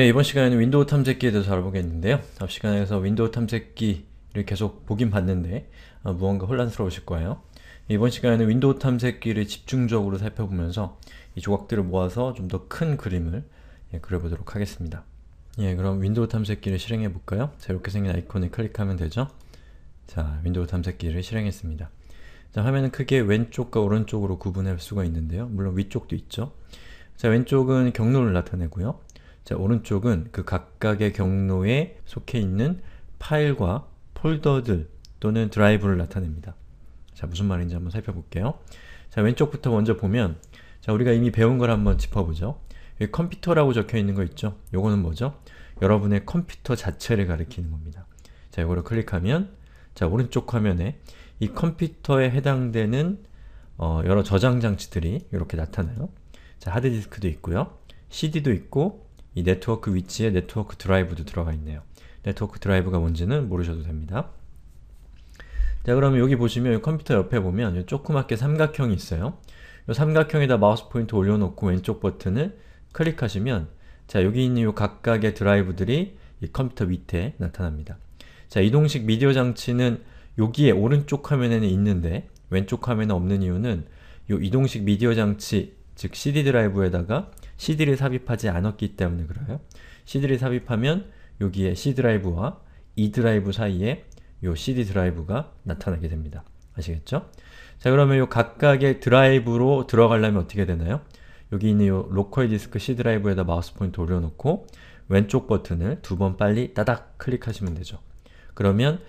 예, 이번 시간에는 윈도우 탐색기에 대해서 알아보겠는데요. 앞 시간에서 윈도우 탐색기를 계속 보긴 봤는데 아, 무언가 혼란스러우실 거예요. 이번 시간에는 윈도우 탐색기를 집중적으로 살펴보면서 이 조각들을 모아서 좀 더 큰 그림을 예, 그려보도록 하겠습니다. 예, 그럼 윈도우 탐색기를 실행해 볼까요? 자, 이렇게 생긴 아이콘을 클릭하면 되죠? 자, 윈도우 탐색기를 실행했습니다. 자, 화면은 크게 왼쪽과 오른쪽으로 구분할 수가 있는데요. 물론 위쪽도 있죠. 자, 왼쪽은 경로를 나타내고요. 자, 오른쪽은 그 각각의 경로에 속해 있는 파일과 폴더들 또는 드라이브를 나타냅니다. 자, 무슨 말인지 한번 살펴볼게요. 자, 왼쪽부터 먼저 보면 자, 우리가 이미 배운 걸 한번 짚어보죠. 컴퓨터라고 적혀있는 거 있죠? 요거는 뭐죠? 여러분의 컴퓨터 자체를 가리키는 겁니다. 자, 이거를 클릭하면 자, 오른쪽 화면에 이 컴퓨터에 해당되는 어, 여러 저장 장치들이 이렇게 나타나요. 자, 하드디스크도 있고요. CD도 있고 이 네트워크 위치에 네트워크 드라이브도 들어가 있네요. 네트워크 드라이브가 뭔지는 모르셔도 됩니다. 자 그러면 여기 보시면 컴퓨터 옆에 보면 이 조그맣게 삼각형이 있어요. 이 삼각형에다 마우스 포인트 올려놓고 왼쪽 버튼을 클릭하시면 자 여기 있는 이 각각의 드라이브들이 이 컴퓨터 밑에 나타납니다. 자 이동식 미디어 장치는 여기에 오른쪽 화면에는 있는데 왼쪽 화면에 없는 이유는 이 이동식 미디어 장치 즉 CD 드라이브에다가 CD를 삽입하지 않았기 때문에 그래요. CD를 삽입하면 여기에 C 드라이브와 E 드라이브 사이에 요 CD 드라이브가 나타나게 됩니다. 아시겠죠? 자 그러면 요 각각의 드라이브로 들어가려면 어떻게 되나요? 여기 있는 요 로컬 디스크 C 드라이브에다 마우스 포인트 올려놓고 왼쪽 버튼을 두 번 빨리 따닥 클릭하시면 되죠. 그러면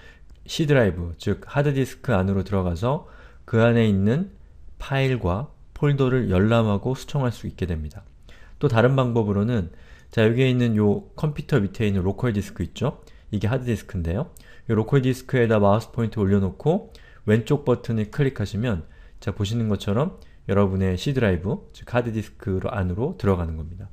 C 드라이브, 즉 하드디스크 안으로 들어가서 그 안에 있는 파일과 폴더를 열람하고 수청할 수 있게 됩니다. 또 다른 방법으로는 자 여기에 있는 요 컴퓨터 밑에 있는 로컬 디스크 있죠? 이게 하드디스크인데요. 이 로컬 디스크에다 마우스 포인트 올려놓고 왼쪽 버튼을 클릭하시면 자 보시는 것처럼 여러분의 C 드라이브, 즉 하드디스크 안으로 들어가는 겁니다.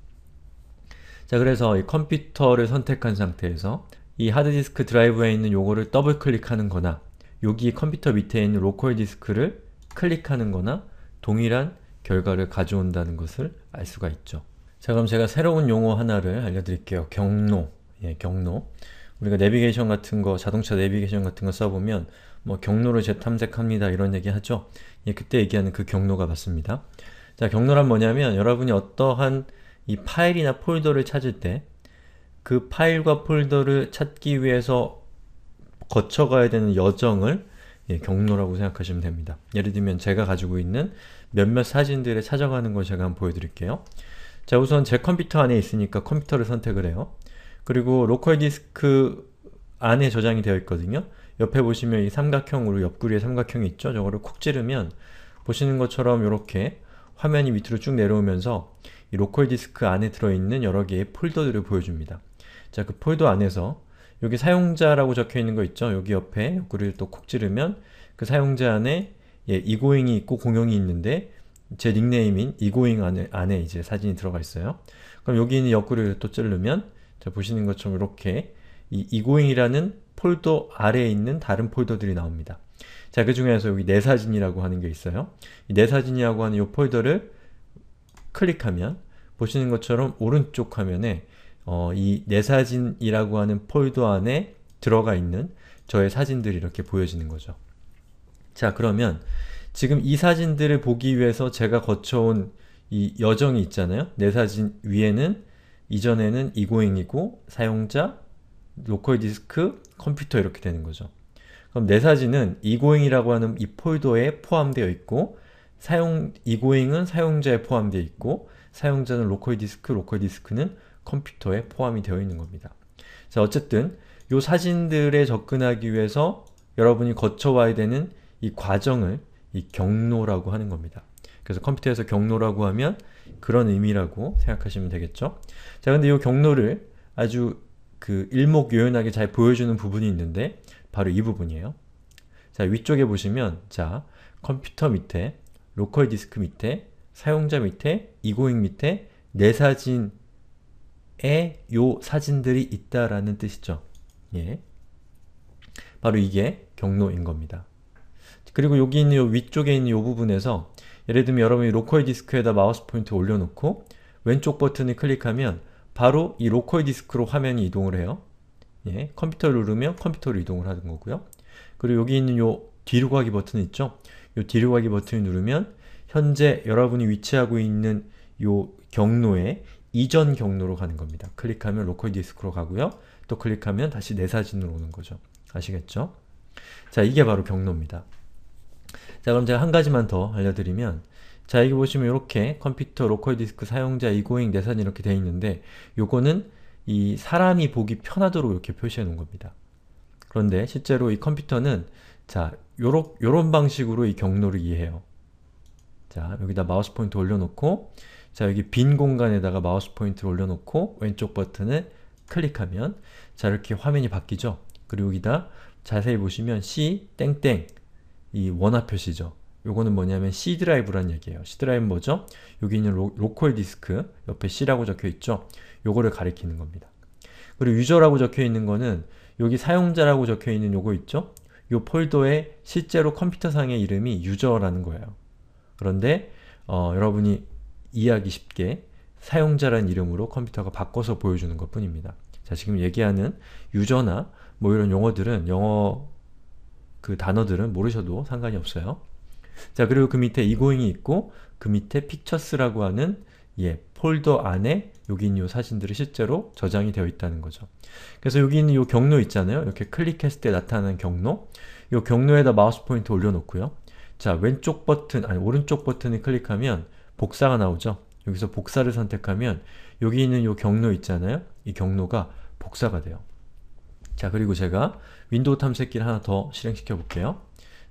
자 그래서 이 컴퓨터를 선택한 상태에서 이 하드디스크 드라이브에 있는 요거를 더블 클릭하는 거나 여기 컴퓨터 밑에 있는 로컬 디스크를 클릭하는 거나 동일한 결과를 가져온다는 것을 알 수가 있죠. 자 그럼 제가 새로운 용어 하나를 알려드릴게요. 경로. 예, 경로. 우리가 내비게이션 같은 거, 자동차 내비게이션 같은 거 써보면 뭐 경로를 재탐색합니다 이런 얘기 하죠. 예, 그때 얘기하는 그 경로가 맞습니다. 자, 경로란 뭐냐면 여러분이 어떠한 이 파일이나 폴더를 찾을 때 그 파일과 폴더를 찾기 위해서 거쳐가야 되는 여정을 예, 경로라고 생각하시면 됩니다. 예를 들면 제가 가지고 있는 몇몇 사진들을 찾아가는 걸 제가 한번 보여드릴게요. 자 우선 제 컴퓨터 안에 있으니까 컴퓨터를 선택을 해요. 그리고 로컬 디스크 안에 저장이 되어 있거든요. 옆에 보시면 이 삼각형으로 옆구리에 삼각형이 있죠? 저거를 콕 찌르면 보시는 것처럼 이렇게 화면이 밑으로 쭉 내려오면서 이 로컬 디스크 안에 들어있는 여러 개의 폴더들을 보여줍니다. 자, 그 폴더 안에서 여기 사용자라고 적혀있는 거 있죠? 여기 옆에 옆구리를 또 콕 찌르면 그 사용자 안에 예, 이고잉이 있고 공용이 있는데 제 닉네임인 이고잉 안에, 안에 이제 사진이 들어가 있어요. 그럼 여기 있는 옆구리를 또 찌르면 자, 보시는 것처럼 이렇게 이 이고잉이라는 폴더 아래에 있는 다른 폴더들이 나옵니다. 자, 그 중에서 여기 내 사진이라고 하는 게 있어요. 내 사진이라고 하는 이 폴더를 클릭하면 보시는 것처럼 오른쪽 화면에 어, 이 내 사진이라고 하는 폴더 안에 들어가 있는 저의 사진들이 이렇게 보여지는 거죠. 자, 그러면 지금 이 사진들을 보기 위해서 제가 거쳐온 이 여정이 있잖아요. 내 사진 위에는 이전에는 이고잉이고 사용자, 로컬 디스크, 컴퓨터 이렇게 되는 거죠. 그럼 내 사진은 이고잉이라고 하는 이 폴더에 포함되어 있고 사용 이고잉은 사용자에 포함되어 있고 사용자는 로컬 디스크, 로컬 디스크는 컴퓨터에 포함이 되어 있는 겁니다. 자 어쨌든 이 사진들에 접근하기 위해서 여러분이 거쳐와야 되는 이 과정을 이 경로라고 하는 겁니다. 그래서 컴퓨터에서 경로라고 하면 그런 의미라고 생각하시면 되겠죠? 자, 근데 이 경로를 아주 그 일목요연하게 잘 보여주는 부분이 있는데 바로 이 부분이에요. 자, 위쪽에 보시면 자, 컴퓨터 밑에, 로컬 디스크 밑에, 사용자 밑에, 이고잉 밑에 내 네 사진에 요 사진들이 있다라는 뜻이죠. 예. 바로 이게 경로인 겁니다. 그리고 여기 있는 요 위쪽에 있는 요 부분에서 예를 들면 여러분이 로컬 디스크에다 마우스 포인트 올려놓고 왼쪽 버튼을 클릭하면 바로 이 로컬 디스크로 화면이 이동을 해요. 예, 컴퓨터를 누르면 컴퓨터로 이동을 하는 거고요. 그리고 여기 있는 요 뒤로 가기 버튼 있죠? 요 뒤로 가기 버튼을 누르면 현재 여러분이 위치하고 있는 요 경로에 이전 경로로 가는 겁니다. 클릭하면 로컬 디스크로 가고요. 또 클릭하면 다시 내 사진으로 오는 거죠. 아시겠죠? 자, 이게 바로 경로입니다. 자 그럼 제가 한 가지만 더 알려드리면 자 여기 보시면 이렇게 컴퓨터 로컬 디스크 사용자 이고잉 내산 이렇게 되어 있는데 요거는 이 사람이 보기 편하도록 이렇게 표시해 놓은 겁니다. 그런데 실제로 이 컴퓨터는 자 요런, 요런 방식으로 이 경로를 이해해요. 자 여기다 마우스 포인트 올려놓고 자 여기 빈 공간에다가 마우스 포인트를 올려놓고 왼쪽 버튼을 클릭하면 자 이렇게 화면이 바뀌죠. 그리고 여기다 자세히 보시면 C 땡땡 이 원화 표시죠. 요거는 뭐냐면 C 드라이브란 얘기예요. C 드라이브 뭐죠? 여기 있는 로, 컬 디스크 옆에 C라고 적혀있죠? 요거를 가리키는 겁니다. 그리고 유저라고 적혀있는 거는 여기 사용자라고 적혀있는 요거 있죠? 요 폴더에 실제로 컴퓨터상의 이름이 유저라는 거예요. 그런데 어, 여러분이 이해하기 쉽게 사용자란 이름으로 컴퓨터가 바꿔서 보여주는 것 뿐입니다. 자, 지금 얘기하는 유저나 뭐 이런 용어들은 영어 그 단어들은 모르셔도 상관이 없어요. 자 그리고 그 밑에 이고잉이 있고 그 밑에 픽처스라고 하는 예 폴더 안에 여기 있는 이 사진들이 실제로 저장이 되어 있다는 거죠. 그래서 여기 있는 이 경로 있잖아요. 이렇게 클릭했을 때 나타나는 경로 이 경로에다 마우스 포인트 올려놓고요. 자 왼쪽 버튼, 아니 오른쪽 버튼을 클릭하면 복사가 나오죠. 여기서 복사를 선택하면 여기 있는 이 경로 있잖아요. 이 경로가 복사가 돼요. 자 그리고 제가 윈도우 탐색기를 하나 더 실행시켜 볼게요.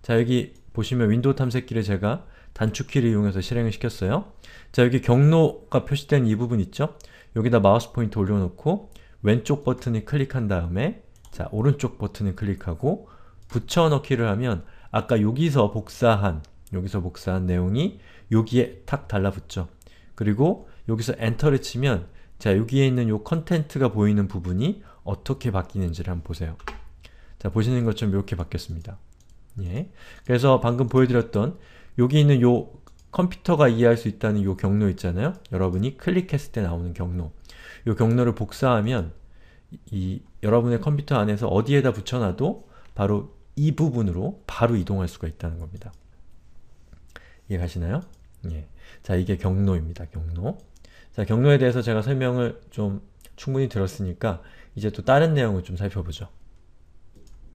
자 여기 보시면 윈도우 탐색기를 제가 단축키를 이용해서 실행을 시켰어요. 자 여기 경로가 표시된 이 부분 있죠? 여기다 마우스 포인트 올려놓고 왼쪽 버튼을 클릭한 다음에 자 오른쪽 버튼을 클릭하고 붙여넣기를 하면 아까 여기서 복사한 여기서 복사한 내용이 여기에 탁 달라붙죠. 그리고 여기서 엔터를 치면 자 여기에 있는 요 컨텐트가 보이는 부분이 어떻게 바뀌는지를 한번 보세요. 자, 보시는 것처럼 이렇게 바뀌었습니다. 예. 그래서 방금 보여드렸던 여기 있는 요 컴퓨터가 이해할 수 있다는 요 경로 있잖아요. 여러분이 클릭했을 때 나오는 경로. 요 경로를 복사하면 이, 여러분의 컴퓨터 안에서 어디에다 붙여놔도 바로 이 부분으로 바로 이동할 수가 있다는 겁니다. 이해가시나요? 예. 자, 이게 경로입니다. 경로. 자, 경로에 대해서 제가 설명을 좀 충분히 들었으니까 이제 또 다른 내용을 좀 살펴보죠.